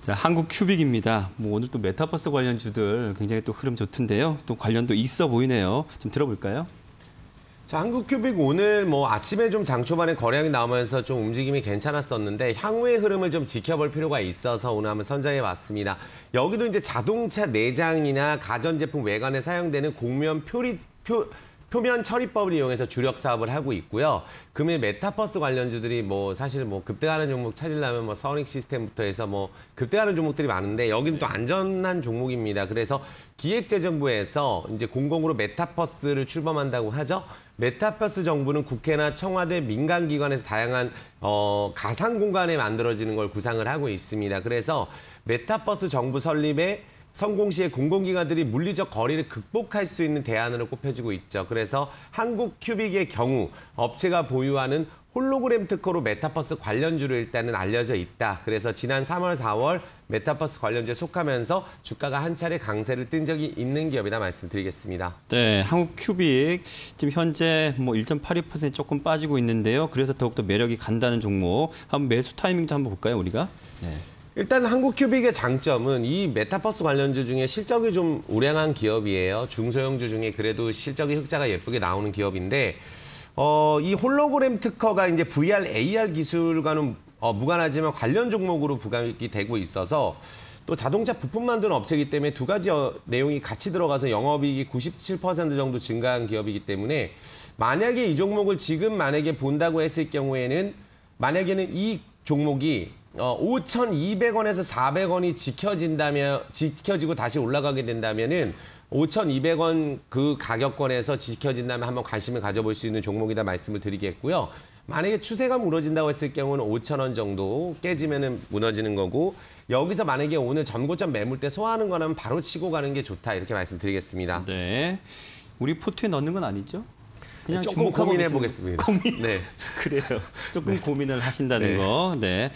자, 한국 큐빅입니다. 뭐 오늘 또 메타버스 관련 주들 굉장히 또 흐름 좋던데요. 또 관련도 있어 보이네요. 좀 들어볼까요? 자, 한국 큐빅 오늘 뭐 아침에 좀 장 초반에 거량이 나오면서 좀 움직임이 괜찮았었는데 향후의 흐름을 좀 지켜볼 필요가 있어서 오늘 한번 선정해 봤습니다. 여기도 이제 자동차 내장이나 가전제품 외관에 사용되는 공면 표리 표 표면 처리법을 이용해서 주력 사업을 하고 있고요. 금일 메타버스 관련주들이 뭐 사실 뭐 급등하는 종목 찾으려면 뭐 서닉 시스템부터 해서 뭐 급등하는 종목들이 많은데 여기는 또 네. 안전한 종목입니다. 그래서 기획재정부에서 이제 공공으로 메타버스를 출범한다고 하죠. 메타버스 정부는 국회나 청와대 민간기관에서 다양한 어, 가상 공간에 만들어지는 걸 구상을 하고 있습니다. 그래서 메타버스 정부 설립에 성공시에 공공기관들이 물리적 거리를 극복할 수 있는 대안으로 꼽혀지고 있죠. 그래서 한국큐빅의 경우 업체가 보유하는 홀로그램 특허로 메타버스 관련주로 일단은 알려져 있다. 그래서 지난 3월, 4월 메타버스 관련주에 속하면서 주가가 한 차례 강세를 뜬 적이 있는 기업이다 말씀드리겠습니다. 네, 한국 큐빅 지금 현재 뭐1.82% 조금 빠지고 있는데요. 그래서 더욱더 매력이 간다는 종목. 한번 매수 타이밍도 한번 볼까요, 우리가? 네. 일단 한국큐빅의 장점은 이 메타버스 관련주 중에 실적이 좀 우량한 기업이에요. 중소형주 중에 그래도 실적의 흑자가 예쁘게 나오는 기업인데 어, 이 홀로그램 특허가 이제 VR, AR 기술과는 어, 무관하지만 관련 종목으로 부각이 되고 있어서 또 자동차 부품 만드는 업체이기 때문에 두 가지 어, 내용이 같이 들어가서 영업이익이 97% 정도 증가한 기업이기 때문에 만약에 이 종목을 지금 만약에 본다고 했을 경우에는 만약에는 이 종목이 어, 5,200원에서 400원이 지켜진다면 지켜지고 다시 올라가게 된다면은 5,200원 그 가격권에서 지켜진다면 한번 관심을 가져볼 수 있는 종목이다 말씀을 드리겠고요. 만약에 추세가 무너진다고 했을 경우는 5,000원 정도 깨지면은 무너지는 거고 여기서 만약에 오늘 전고점 매물때 소화하는 거라면 바로 치고 가는 게 좋다 이렇게 말씀드리겠습니다. 네. 우리 포트에 넣는 건 아니죠? 그냥 조금 고민해 보겠습니다. 고민. 네. 그래요. 조금 네. 고민을 하신다는 네. 거. 네.